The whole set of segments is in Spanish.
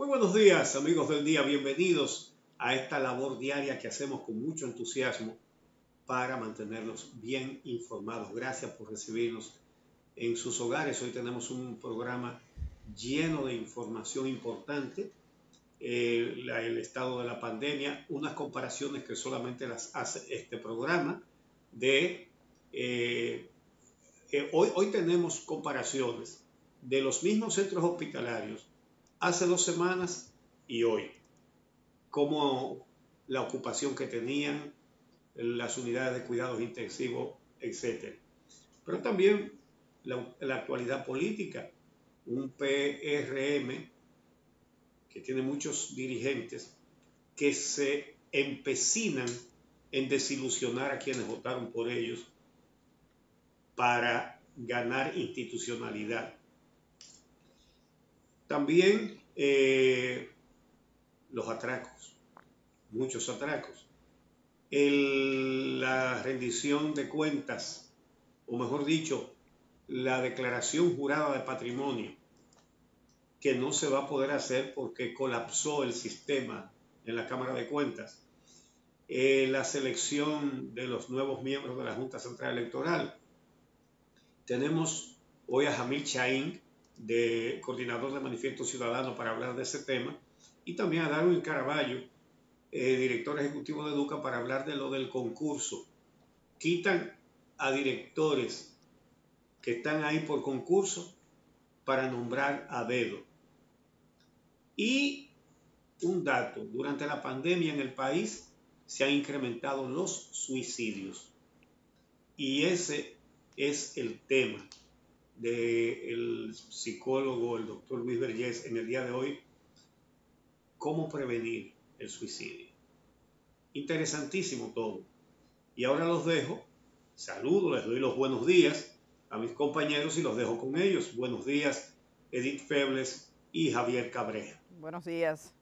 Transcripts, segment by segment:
Muy buenos días amigos del día, bienvenidos a esta labor diaria que hacemos con mucho entusiasmo para mantenernos bien informados. Gracias por recibirnos en sus hogares. Hoy tenemos un programa lleno de información importante, eh, el estado de la pandemia, unas comparaciones que solamente las hace este programa de... Eh, eh, hoy, hoy tenemos comparaciones de los mismos centros hospitalarios hace dos semanas y hoy. como la ocupación que tenían, las unidades de cuidados intensivos, etc. Pero también la, la actualidad política, un PRM que tiene muchos dirigentes que se empecinan en desilusionar a quienes votaron por ellos para ganar institucionalidad. También eh, los atracos, muchos atracos. la rendición de cuentas, o mejor dicho, la declaración jurada de patrimonio, que no se va a poder hacer porque colapsó el sistema en la Cámara de Cuentas. Eh, la selección de los nuevos miembros de la Junta Central Electoral. Tenemos hoy a Jamil Chaín, de coordinador de Manifiesto Ciudadano para hablar de ese tema, y también a Darwin Caraballo, eh, director ejecutivo de Educa, para hablar de lo del concurso. Quitan a directores que están ahí por concurso para nombrar a dedo. Y un dato, durante la pandemia en el país se han incrementado los suicidios. Y ese es el tema del psicólogo, el doctor Luis Vergés, en el día de hoy, cómo prevenir el suicidio. Interesantísimo todo. Y ahora los dejo, saludo, les doy los buenos días a mis compañeros y los dejo con ellos. Buenos días, Edith Febles y Javier Cabrera. Buenos días.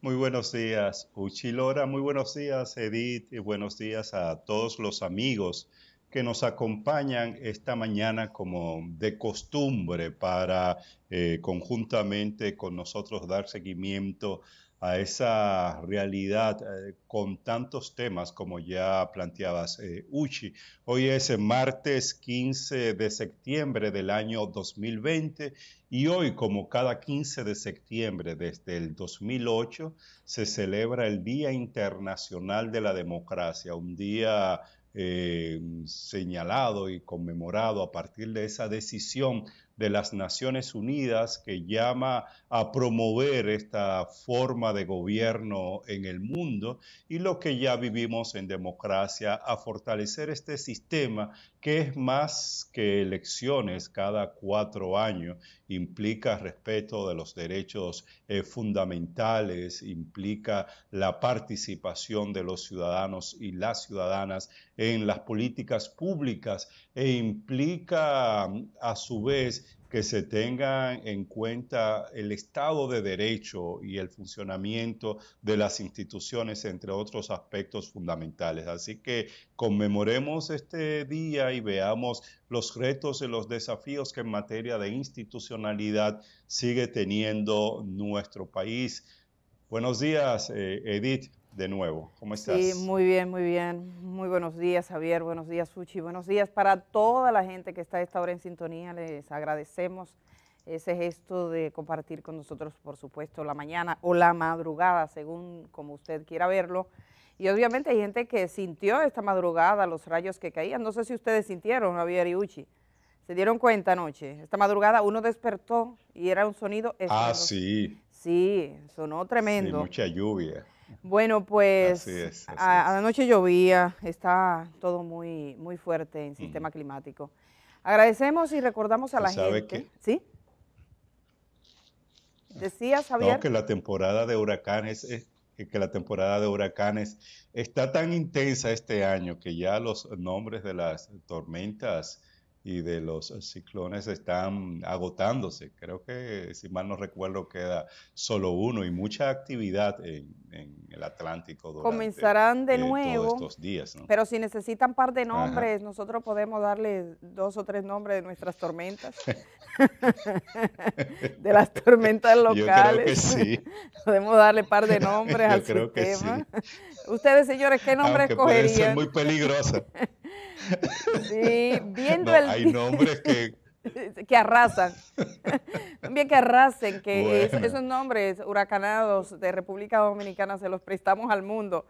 Muy buenos días, Uchilora. Muy buenos días, Edith. Y buenos días a todos los amigos que nos acompañan esta mañana como de costumbre para eh, conjuntamente con nosotros dar seguimiento a esa realidad eh, con tantos temas como ya planteabas, eh, Uchi. Hoy es martes 15 de septiembre del año 2020 y hoy, como cada 15 de septiembre desde el 2008, se celebra el Día Internacional de la Democracia, un día eh, señalado y conmemorado a partir de esa decisión de las Naciones Unidas que llama a promover esta forma de gobierno en el mundo y lo que ya vivimos en democracia, a fortalecer este sistema que es más que elecciones cada cuatro años, implica respeto de los derechos eh, fundamentales, implica la participación de los ciudadanos y las ciudadanas en las políticas públicas e implica a su vez que se tenga en cuenta el Estado de Derecho y el funcionamiento de las instituciones, entre otros aspectos fundamentales. Así que conmemoremos este día y veamos los retos y los desafíos que en materia de institucionalidad sigue teniendo nuestro país. Buenos días, eh, Edith de nuevo. ¿Cómo estás? Sí, muy bien, muy bien. Muy buenos días, Javier. Buenos días, Uchi. Buenos días para toda la gente que está a esta hora en sintonía. Les agradecemos ese gesto de compartir con nosotros, por supuesto, la mañana o la madrugada, según como usted quiera verlo. Y obviamente hay gente que sintió esta madrugada los rayos que caían. No sé si ustedes sintieron, Javier y Uchi. ¿Se dieron cuenta anoche? Esta madrugada uno despertó y era un sonido... Ah, sí. Sí, sonó tremendo. mucha lluvia. Bueno, pues a la noche anoche llovía, está todo muy, muy fuerte en sistema climático. Agradecemos y recordamos a la sabe gente. Qué? ¿Sí? Decía Javier. que la temporada de huracanes eh, que la temporada de huracanes está tan intensa este año que ya los nombres de las tormentas y de los eh, ciclones están agotándose. Creo que, si mal no recuerdo, queda solo uno y mucha actividad en, el Atlántico. Comenzarán de eh, nuevo. estos días. Pero si necesitan par de nombres, nosotros podemos darle dos o tres nombres de nuestras tormentas. de las tormentas locales. sí. podemos darle par de nombres a al creo Que Ustedes, señores, ¿qué nombre Aunque escogerían? ser muy peligrosa. Sí, viendo el... Hay nombres que... que arrasan. Bien que arrasen, que esos nombres huracanados de República Dominicana se los prestamos al mundo.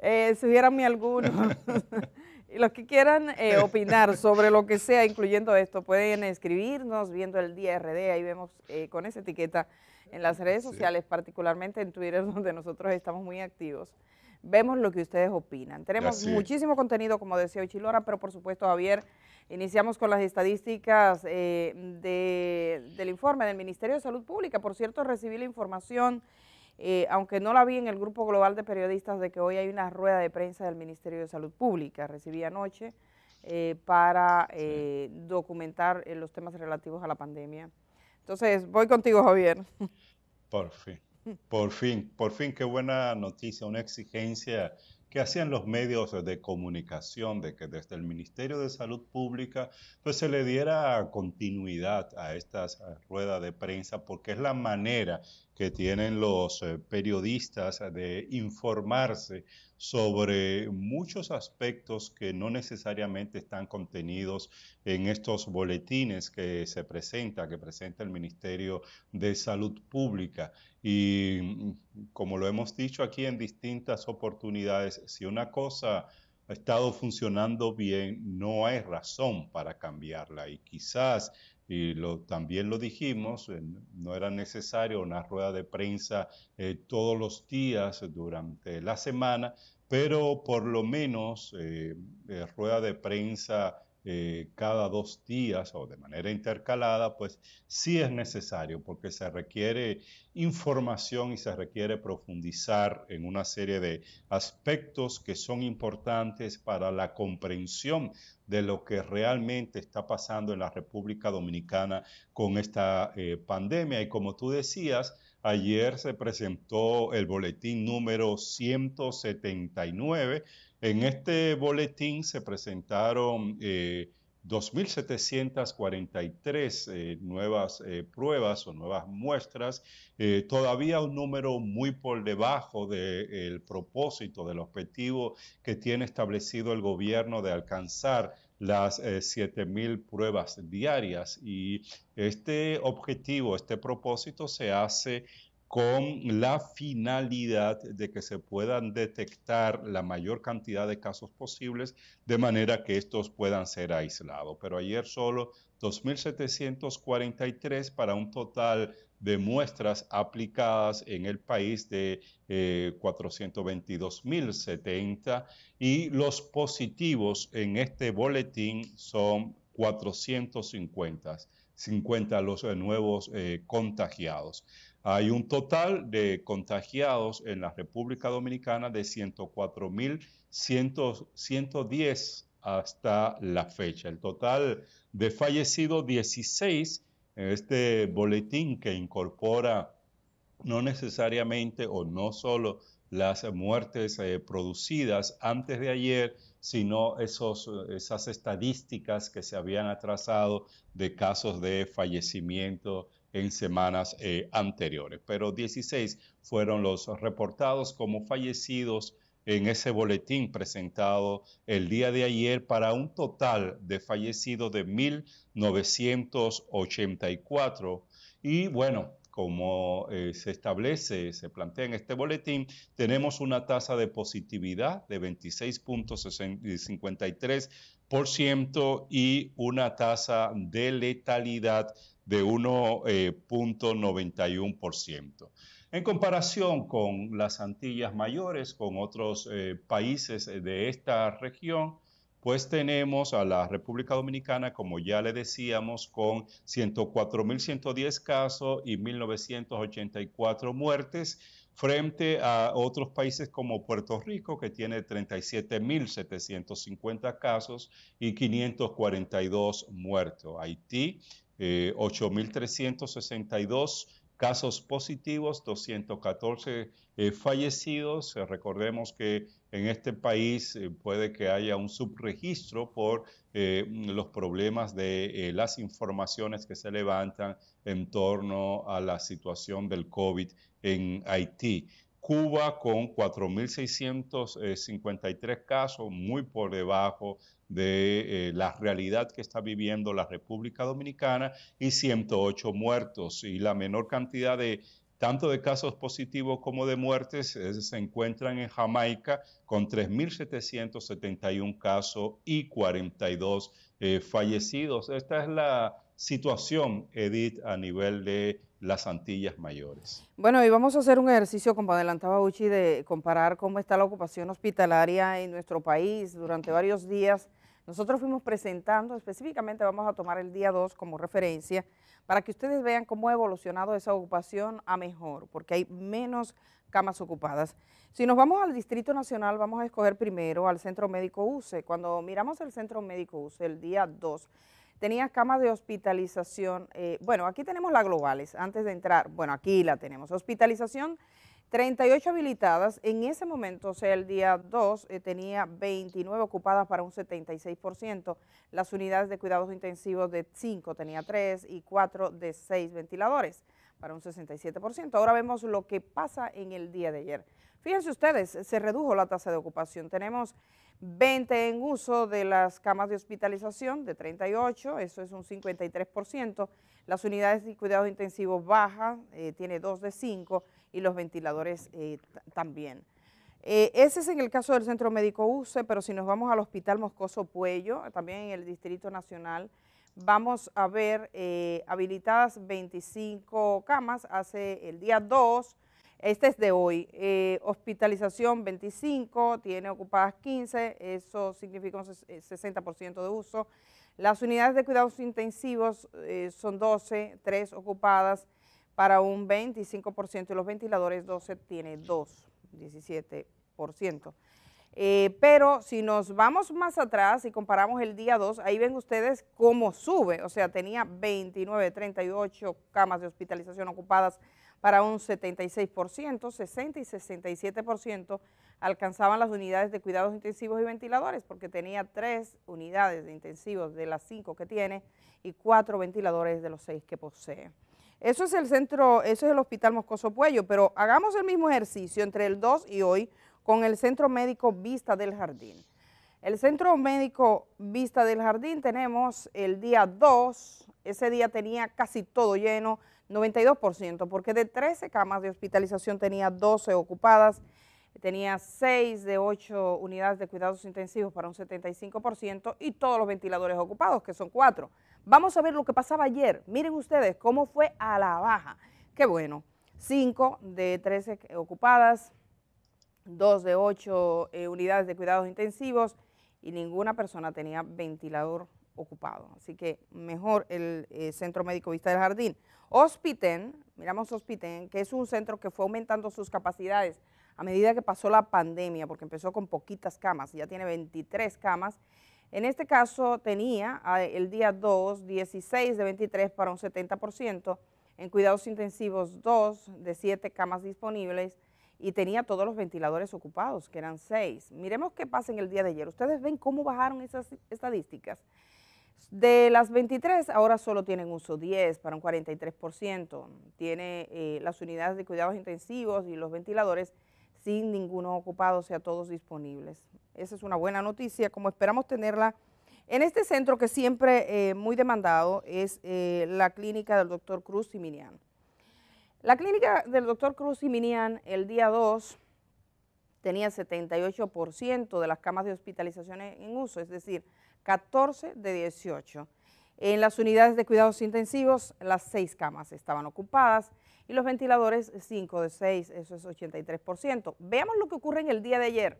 Eh, si hubieran algunos. y los que quieran eh, opinar sobre lo que sea, incluyendo esto, pueden escribirnos viendo el día RD, ahí vemos eh, con esa etiqueta en las redes sociales, particularmente en Twitter, donde nosotros estamos muy activos vemos lo que ustedes opinan. Tenemos muchísimo contenido, como decía Chilora, pero por supuesto, Javier, iniciamos con las estadísticas eh, de, del informe del Ministerio de Salud Pública. Por cierto, recibí la información, eh, aunque no la vi en el grupo global de periodistas, de que hoy hay una rueda de prensa del Ministerio de Salud Pública. Recibí anoche eh, para documentar los temas relativos a la pandemia. Entonces, voy contigo, Javier. Por fin. Por fin, por fin, qué buena noticia, una exigencia que hacían los medios de comunicación de que desde el Ministerio de Salud Pública pues se le diera continuidad a estas ruedas de prensa porque es la manera que tienen los eh, periodistas de informarse sobre muchos aspectos que no necesariamente están contenidos en estos boletines que se presenta, que presenta el Ministerio de Salud Pública. Y mm, como lo hemos dicho aquí en distintas oportunidades, si una cosa ha estado funcionando bien, no hay razón para cambiarla. Y quizás y lo, también lo dijimos, eh, no era necesario una rueda de prensa eh, todos los días durante la semana, pero por lo menos eh, rueda de prensa eh, cada dos días o de manera intercalada, pues sí es necesario porque se requiere información y se requiere profundizar en una serie de aspectos que son importantes para la comprensión de lo que realmente está pasando en la República Dominicana con esta eh, pandemia. Y como tú decías, ayer se presentó el boletín número 179 en este boletín se presentaron 2.743 eh, eh, nuevas eh, pruebas o nuevas muestras, todavía un número muy por debajo del propósito, del objetivo que tiene establecido el gobierno de alcanzar las 7.000 pruebas diarias. Y este objetivo, este propósito se hace con la finalidad de que se puedan detectar la mayor cantidad de casos posibles, de manera que estos puedan ser aislados. Pero ayer solo 2.743 para un total de muestras aplicadas en el país de 422.070 eh, y los positivos en este boletín son 450, 50 los nuevos eh, contagiados. Hay un total de contagiados en la República Dominicana de 104.110 hasta la fecha. El total de fallecidos 16 en este boletín que incorpora no necesariamente o no solo las muertes eh, producidas antes de ayer, sino esas estadísticas que se habían atrasado de casos de fallecimiento en semanas eh, anteriores. Pero 16 fueron los reportados como fallecidos en ese boletín presentado el día de ayer para un total de fallecidos de 1984. Y bueno, como eh, se establece, se plantea en este boletín, tenemos una tasa de positividad de 26.53% y una tasa de letalidad de 1.91%. Eh, en comparación con las Antillas Mayores, con otros eh, países eh, de esta región, pues tenemos a la República Dominicana, como ya le decíamos, con 104.110 casos y 1.984 muertes, frente a otros países como Puerto Rico, que tiene 37.750 casos y 542 muertos. Haití eh, 8.362 casos positivos, 214 eh, fallecidos. Eh, recordemos que en este país eh, puede que haya un subregistro por los problemas de las informaciones que se levantan en torno a la situación del COVID en Haití. Cuba con 4.653 casos, muy por debajo de eh, la realidad que está viviendo la República Dominicana y 108 muertos. Y la menor cantidad de tanto de casos positivos como de muertes eh, se encuentran en Jamaica con 3.771 casos y 42 eh, fallecidos. Esta es la situación, Edith, a nivel de las Antillas Mayores. Bueno, y vamos a hacer un ejercicio, como adelantaba Uchi, de comparar cómo está la ocupación hospitalaria en nuestro país durante varios días. Nosotros fuimos presentando, específicamente vamos a tomar el día 2 como referencia, para que ustedes vean cómo ha evolucionado esa ocupación a mejor, porque hay menos camas ocupadas. Si nos vamos al Distrito Nacional, vamos a escoger primero al Centro Médico UCE. Cuando miramos el Centro Médico UCE el día 2, tenía camas de hospitalización, eh, bueno, aquí tenemos las globales, antes de entrar, bueno, aquí la tenemos, hospitalización 38 habilitadas, en ese momento, o sea, el día 2, eh, tenía 29 ocupadas para un 76%, las unidades de cuidados intensivos de 5 tenía 3 y 4 de 6 ventiladores para un 67%. Ahora vemos lo que pasa en el día de ayer. Fíjense ustedes, se redujo la tasa de ocupación, tenemos 20 en uso de las camas de hospitalización de 38, eso es un 53%, las unidades de cuidado intensivo baja, eh, tiene 2 de 5 y los ventiladores eh, también. Eh, ese es en el caso del Centro Médico UCE, pero si nos vamos al Hospital Moscoso Puello, también en el Distrito Nacional, vamos a ver habilitadas 25 camas, hace el día 2 este es de hoy. Eh, hospitalización 25, tiene ocupadas 15, eso significa un 60% eh, de uso. Las unidades de cuidados intensivos eh, son 12, 3 ocupadas para un 25% y los ventiladores 12 tiene 2, 17%. pero si nos vamos más atrás y comparamos el día 2, ahí ven ustedes cómo sube, o sea, tenía 29, 38 camas de hospitalización ocupadas para un 76%, 60 y 67% alcanzaban las unidades de cuidados intensivos y ventiladores, porque tenía tres unidades de intensivos de las cinco que tiene y cuatro ventiladores de los seis que posee. Eso es el centro, eso es el Hospital Moscoso Puello, pero hagamos el mismo ejercicio entre el 2 y hoy con el Centro Médico Vista del Jardín. El Centro Médico Vista del Jardín tenemos el día 2, ese día tenía casi todo lleno, 92%, porque de 13 camas de hospitalización tenía 12 ocupadas, tenía 6 de 8 unidades de cuidados intensivos para un 75% y todos los ventiladores ocupados, que son 4. Vamos a ver lo que pasaba ayer. Miren ustedes cómo fue a la baja. Qué bueno, 5 de 13 ocupadas, 2 de 8 eh, unidades de cuidados intensivos y ninguna persona tenía ventilador ocupado. Así que mejor el eh, Centro Médico Vista del Jardín. Hospiten, miramos Hospiten, que es un centro que fue aumentando sus capacidades a medida que pasó la pandemia, porque empezó con poquitas camas, ya tiene 23 camas. En este caso tenía ah, el día 2, 16 de 23 para un 70%, en cuidados intensivos 2 de 7 camas disponibles y tenía todos los ventiladores ocupados, que eran 6. Miremos qué pasa en el día de ayer. Ustedes ven cómo bajaron esas estadísticas. De las 23, ahora solo tienen uso 10 para un 43%. Tiene eh, las unidades de cuidados intensivos y los ventiladores sin ninguno ocupado, o sea, todos disponibles. Esa es una buena noticia, como esperamos tenerla. En este centro que siempre eh, muy demandado es eh, la clínica del doctor Cruz y Minian. La clínica del doctor Cruz y Minian el día 2 tenía 78% de las camas de hospitalización en uso, es decir, 14 de 18. En las unidades de cuidados intensivos, las seis camas estaban ocupadas y los ventiladores 5 de 6, eso es 83%. Veamos lo que ocurre en el día de ayer.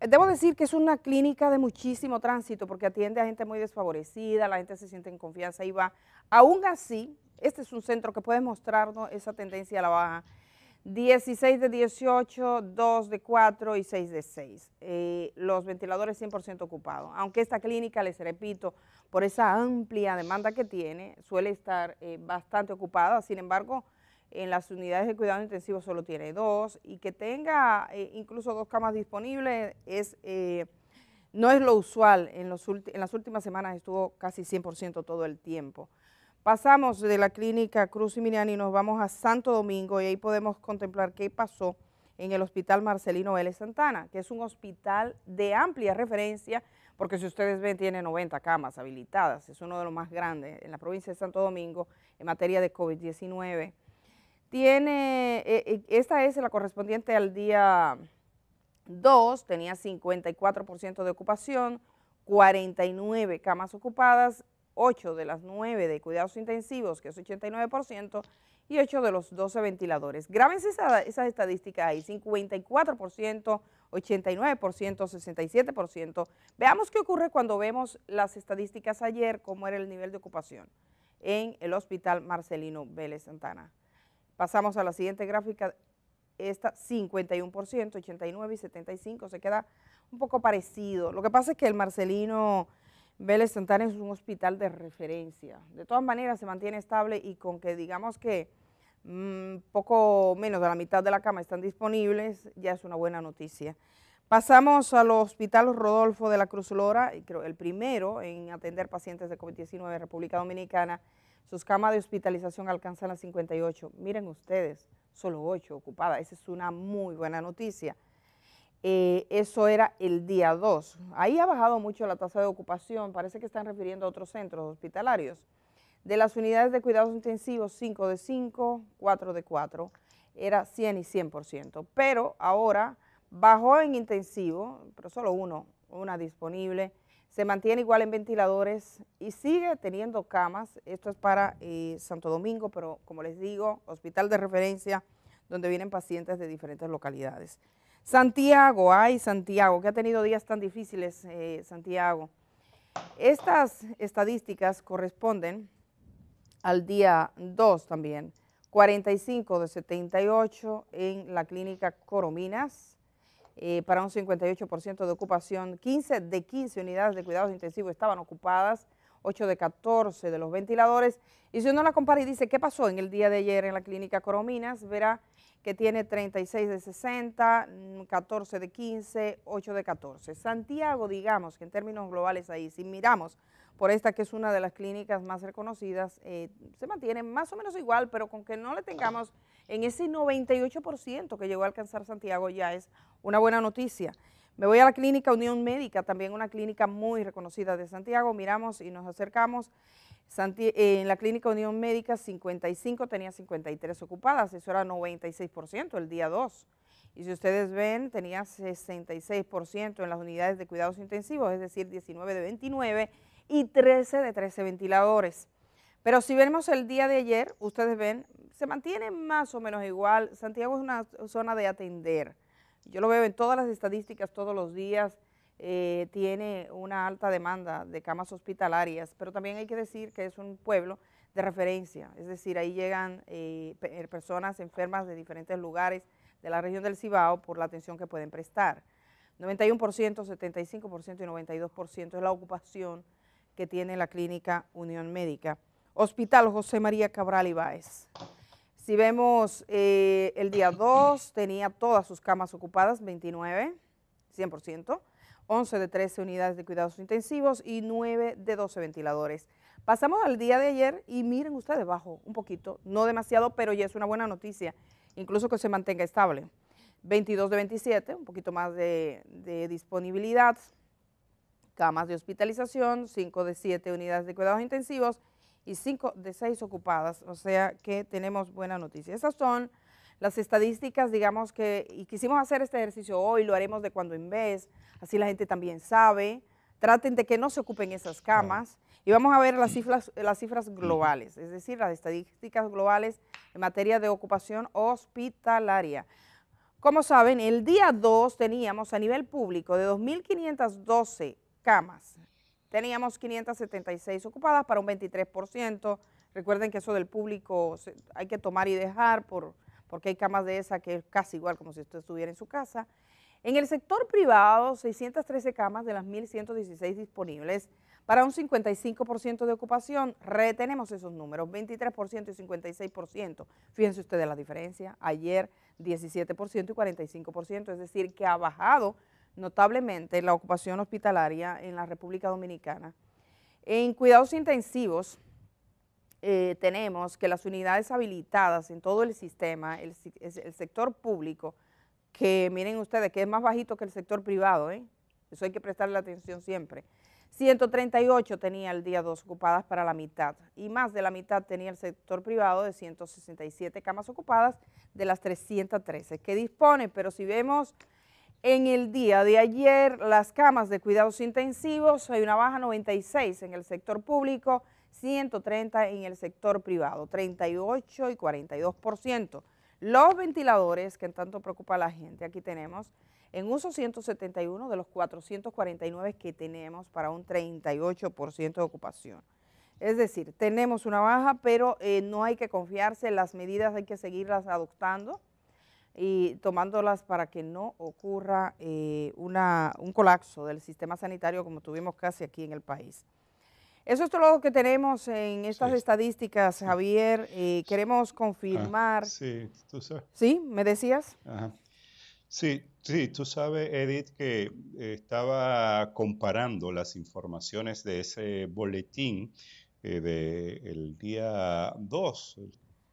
Debo decir que es una clínica de muchísimo tránsito porque atiende a gente muy desfavorecida, la gente se siente en confianza y va. Aún así, este es un centro que puede mostrarnos esa tendencia a la baja 16 de 18, 2 de 4 y 6 de 6. Eh, los ventiladores 100% ocupados. Aunque esta clínica, les repito, por esa amplia demanda que tiene, suele estar eh, bastante ocupada, sin embargo, en las unidades de cuidado intensivo solo tiene dos y que tenga eh, incluso dos camas disponibles no es lo usual, en las últimas semanas estuvo casi 100% todo el tiempo. Pasamos de la clínica Cruz y Miriani y nos vamos a Santo Domingo y ahí podemos contemplar qué pasó en el Hospital Marcelino L. Santana, que es un hospital de amplia referencia, porque si ustedes ven tiene 90 camas habilitadas, es uno de los más grandes en la provincia de Santo Domingo en materia de COVID-19. Tiene, eh, eh, esta es la correspondiente al día 2, tenía 54% de ocupación, 49 camas ocupadas 8 de las 9 de cuidados intensivos, que es 89%, y 8 de los 12 ventiladores. Grábense esas estadísticas ahí, 54%, 89%, 67%. Veamos qué ocurre cuando vemos las estadísticas ayer, cómo era el nivel de ocupación en el Hospital Marcelino Vélez Santana. Pasamos a la siguiente gráfica, esta 51%, 89 y 75, se queda un poco parecido. Lo que pasa es que el Marcelino Vélez Santana es un hospital de referencia. De todas maneras, se mantiene estable y con que digamos que mm, poco menos de la mitad de la cama están disponibles, ya es una buena noticia. Pasamos al Hospital Rodolfo de la Cruz Lora, creo el primero en atender pacientes de COVID-19 en República Dominicana. Sus camas de hospitalización alcanzan las 58. Miren ustedes, solo 8 ocupadas. Esa es una muy buena noticia. Eh, eso era el día 2. Ahí ha bajado mucho la tasa de ocupación, parece que están refiriendo a otros centros hospitalarios. De las unidades de cuidados intensivos, 5 de 5, 4 de 4, era 100 y 100%, pero ahora bajó en intensivo, pero solo uno, una disponible, se mantiene igual en ventiladores y sigue teniendo camas, esto es para eh, Santo Domingo, pero como les digo, hospital de referencia, donde vienen pacientes de diferentes localidades. Santiago, ay Santiago, que ha tenido días tan difíciles eh, Santiago. Estas estadísticas corresponden al día 2 también, 45 de 78 en la clínica Corominas, eh, para un 58% de ocupación, 15 de 15 unidades de cuidados intensivos estaban ocupadas, 8 de 14 de los ventiladores, y si uno la compara y dice, ¿qué pasó en el día de ayer en la clínica Corominas? Verá que tiene 36 de 60, 14 mm, de 15, 8 de 14. Santiago, digamos que en términos globales ahí, si miramos por esta que es una de las clínicas más reconocidas, eh, se mantiene más o menos igual, pero con que no le tengamos en ese 98% que llegó a alcanzar Santiago ya es una buena noticia. Me voy a la clínica Unión Médica, también una clínica muy reconocida de Santiago, miramos y nos acercamos eh, en la Clínica Unión Médica 55 tenía 53 ocupadas, eso era 96% el día 2. Y si ustedes ven, tenía 66% en las unidades de cuidados intensivos, es decir, 19 de 29 y 13 de 13 ventiladores. Pero si vemos el día de ayer, ustedes ven, se mantiene más o menos igual. Santiago es una zona de atender. Yo lo veo en todas las estadísticas todos los días eh, tiene una alta demanda de camas hospitalarias, pero también hay que decir que es un pueblo de referencia, es decir, ahí llegan eh, personas enfermas de diferentes lugares de la región del Cibao por la atención que pueden prestar. 91%, 75% y 92% es la ocupación que tiene la clínica Unión Médica. Hospital José María Cabral Ibáez. Si vemos eh, el día 2, tenía todas sus camas ocupadas, 29, 100%. 11 de 13 unidades de cuidados intensivos y 9 de 12 ventiladores. Pasamos al día de ayer y miren ustedes, bajo un poquito, no demasiado, pero ya es una buena noticia, incluso que se mantenga estable. 22 de 27, un poquito más de, disponibilidad, camas de hospitalización, 5 de 7 unidades de cuidados intensivos y 5 de 6 ocupadas, o sea que tenemos buena noticia. Esas son las estadísticas, digamos que, y quisimos hacer este ejercicio hoy, lo haremos de cuando en vez, así la gente también sabe, traten de que no se ocupen esas camas y vamos a ver las cifras, las cifras globales, es decir, las estadísticas globales en materia de ocupación hospitalaria. Como saben, el día 2 teníamos a nivel público de 2.512 camas, teníamos 576 ocupadas para un 23%, recuerden que eso del público hay que tomar y dejar por porque hay camas de esa que es casi igual como si usted estuviera en su casa. En el sector privado, 613 camas de las 1.116 disponibles para un 55% de ocupación. Retenemos esos números, 23% y 56%. Fíjense ustedes la diferencia. Ayer 17% y 45%, es decir, que ha bajado notablemente la ocupación hospitalaria en la República Dominicana. En cuidados intensivos, eh, tenemos que las unidades habilitadas en todo el sistema, el, sector público, que miren ustedes que es más bajito que el sector privado, ¿eh? eso hay que prestarle atención siempre, 138 tenía el día 2 ocupadas para la mitad y más de la mitad tenía el sector privado de 167 camas ocupadas de las 313 que dispone, pero si vemos en el día de ayer las camas de cuidados intensivos, hay una baja 96 en el sector público, 130 en el sector privado, 38 y 42%. Los ventiladores, que en tanto preocupa a la gente, aquí tenemos en uso 171 de los 449 que tenemos para un 38% de ocupación. Es decir, tenemos una baja, pero eh, no hay que confiarse, las medidas hay que seguirlas adoptando y tomándolas para que no ocurra eh, un colapso del sistema sanitario como tuvimos casi aquí en el país. Eso es todo lo que tenemos en estas estadísticas, Javier. queremos ah, confirmar. sí, tú sabes. Sí, me decías. Sí, sí, tú sabes, Edith, que eh, estaba comparando las informaciones de ese boletín eh, del día 2,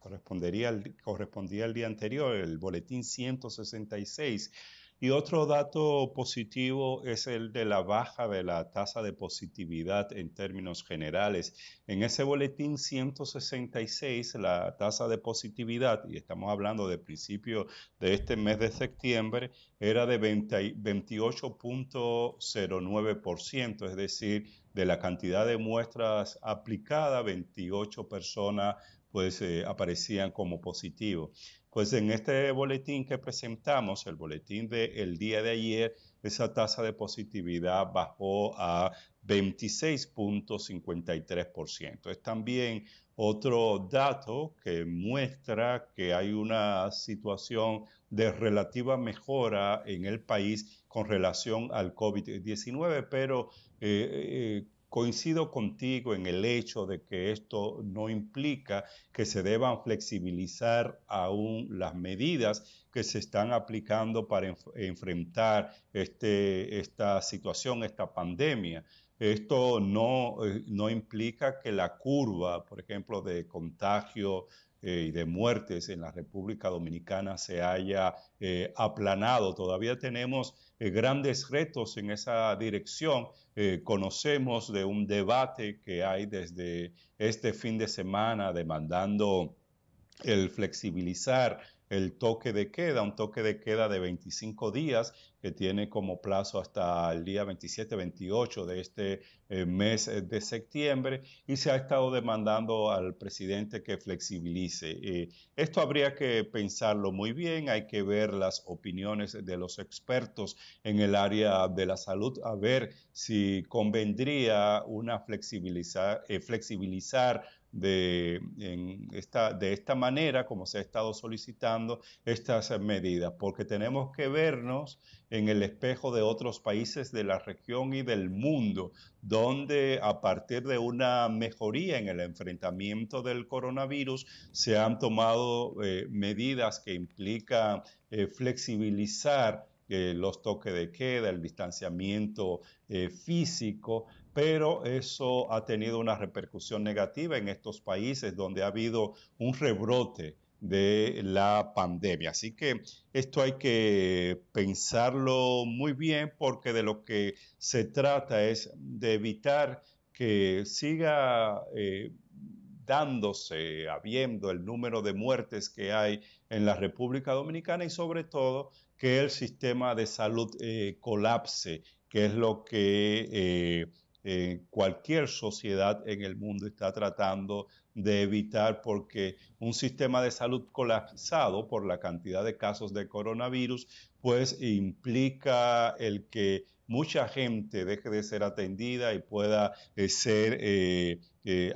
correspondería correspondía al día anterior, el boletín 166 y otro dato positivo es el de la baja de la tasa de positividad en términos generales. En ese boletín 166, la tasa de positividad, y estamos hablando de principio de este mes de septiembre, era de 28.09%, es decir, de la cantidad de muestras aplicadas, 28 personas pues eh, aparecían como positivos. Pues en este boletín que presentamos, el boletín del el día de ayer, esa tasa de positividad bajó a 26.53%. Es también otro dato que muestra que hay una situación de relativa mejora en el país con relación al COVID-19, pero eh, eh, Coincido contigo en el hecho de que esto no implica que se deban flexibilizar aún las medidas que se están aplicando para enfrentar este, esta situación, esta pandemia. Esto no, eh, no implica que la curva, por ejemplo, de contagio eh, y de muertes en la República Dominicana se haya eh, aplanado. Todavía tenemos eh, grandes retos en esa dirección. Eh, conocemos de un debate que hay desde este fin de semana demandando el flexibilizar el toque de queda, un toque de queda de 25 días que tiene como plazo hasta el día 27-28 de este eh, mes eh, de septiembre y se ha estado demandando al presidente que flexibilice. Eh, esto habría que pensarlo muy bien, hay que ver las opiniones de los expertos en el área de la salud, a ver si convendría una flexibilizar, flexibilizar de, esta, manera como se ha estado solicitando estas medidas, porque tenemos que vernos en el espejo de otros países de la región y del mundo, donde a partir de una mejoría en el enfrentamiento del coronavirus se han tomado eh, medidas que implican eh, flexibilizar eh, los toques de queda, el distanciamiento físico, pero eso ha tenido una repercusión negativa en estos países donde ha habido un rebrote de la pandemia. Así que esto hay que pensarlo muy bien porque de lo que se trata es de evitar que siga eh, dándose, habiendo el número de muertes que hay en la República Dominicana y sobre todo que el sistema de salud eh, colapse, que es lo que... Eh, eh, cualquier sociedad en el mundo está tratando de evitar porque un sistema de salud colapsado por la cantidad de casos de coronavirus, pues implica el que mucha gente deje de ser atendida y pueda eh, ser eh,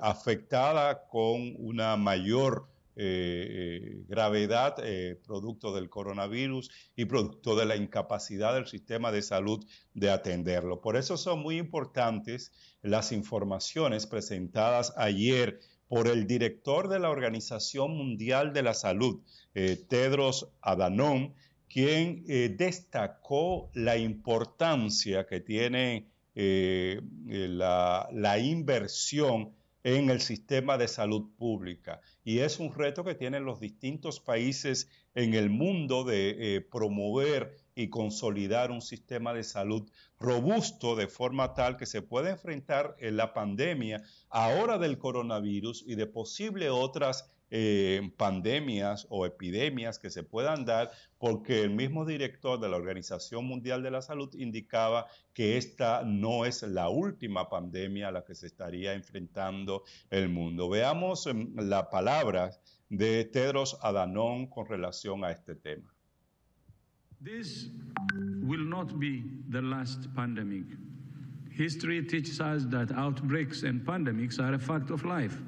afectada con una mayor eh, eh, gravedad eh, producto del coronavirus y producto de la incapacidad del sistema de salud de atenderlo. Por eso son muy importantes las informaciones presentadas ayer por el director de la Organización Mundial de la Salud, Tedros Adhanom, quien destacó la importancia que tiene la, la inversión en el sistema de salud pública. Y es un reto que tienen los distintos países en el mundo de eh, promover y consolidar un sistema de salud robusto de forma tal que se pueda enfrentar en eh, la pandemia ahora del coronavirus y de posible otras eh, pandemias o epidemias que se puedan dar, porque el mismo director de la Organización Mundial de la Salud indicaba que esta no es la última pandemia a la que se estaría enfrentando el mundo. Veamos em, la palabra de Tedros Adanón con relación a este tema. This will not be the last pandemic. History teaches us that outbreaks and pandemics are a fact of life.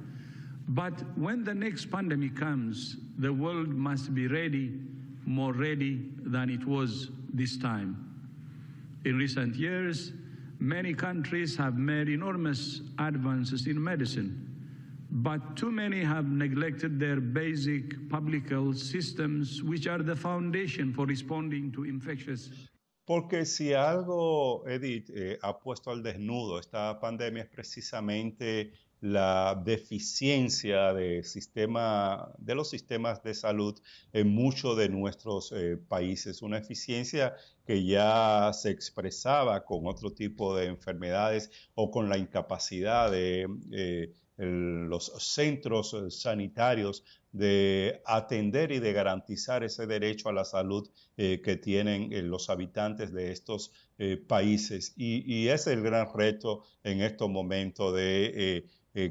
But when the next pandemic comes, the world must be ready, more ready than it was this time. In recent years, many countries have made enormous advances in medicine, but too many have neglected their basic public health systems, which are the foundation for responding to infectious. Porque si algo, Edith, eh, ha puesto al desnudo esta pandemia es precisamente la deficiencia de, sistema, de los sistemas de salud en muchos de nuestros eh, países, una eficiencia que ya se expresaba con otro tipo de enfermedades o con la incapacidad de eh, los centros eh, sanitarios de atender y de garantizar ese derecho a la salud eh, que tienen eh, los habitantes de estos países. Y, es el gran reto en estos momentos de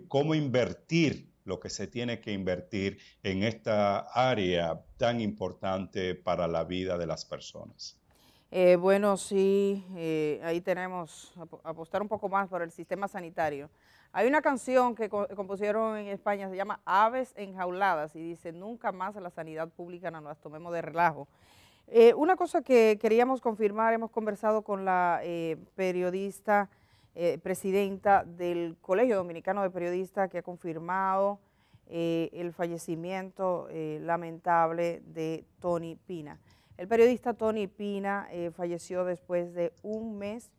cómo invertir lo que se tiene que invertir en esta área tan importante para la vida de las personas. bueno, sí, ahí tenemos apostar un poco más por el sistema sanitario, hay una canción que compusieron en España, se llama Aves enjauladas y dice, nunca más la sanidad pública no nos tomemos de relajo. Eh, una cosa que queríamos confirmar, hemos conversado con la eh, periodista, eh, presidenta del Colegio Dominicano de Periodistas que ha confirmado el fallecimiento lamentable de Tony Pina. El periodista Tony Pina falleció después de un mes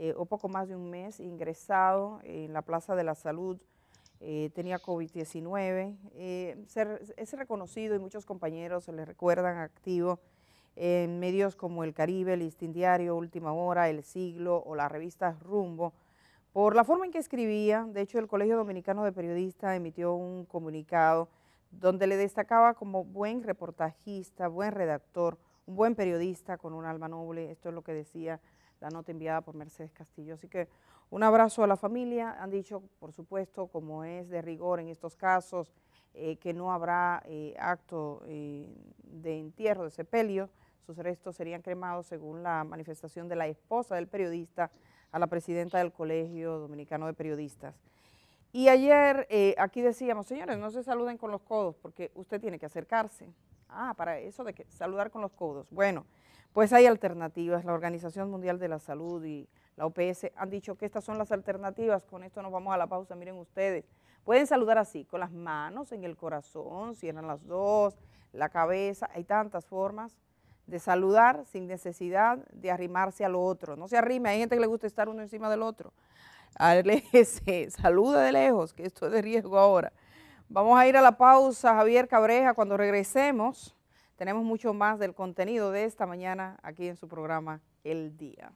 eh, o poco más de un mes ingresado en la Plaza de la Salud, eh, tenía COVID-19, eh, es reconocido y muchos compañeros se le recuerdan activo en medios como El Caribe, El Listín Diario, Última Hora, El Siglo o la revista Rumbo, por la forma en que escribía, de hecho el Colegio Dominicano de Periodistas emitió un comunicado donde le destacaba como buen reportajista, buen redactor, un buen periodista con un alma noble, esto es lo que decía la nota enviada por Mercedes Castillo. Así que un abrazo a la familia, han dicho, por supuesto, como es de rigor en estos casos, eh, que no habrá eh, acto eh, de entierro, de sepelio, sus restos serían cremados según la manifestación de la esposa del periodista a la presidenta del Colegio Dominicano de Periodistas. Y ayer aquí decíamos, señores, no se saluden con los codos porque usted tiene que acercarse. Ah, para eso de que saludar con los codos. Bueno, pues hay alternativas. La Organización Mundial de la Salud y la OPS han dicho que estas son las alternativas. Con esto nos vamos a la pausa. Miren ustedes, pueden saludar así, con las manos en el corazón, Si eran las dos, la cabeza. Hay tantas formas de saludar sin necesidad de arrimarse al otro. No se arrime, hay gente que le gusta estar uno encima del otro. Aléjese, saluda de lejos, que esto es de riesgo ahora. Vamos a ir a la pausa, Javier Cabreja, cuando regresemos. Tenemos mucho más del contenido de esta mañana aquí en su programa El Día.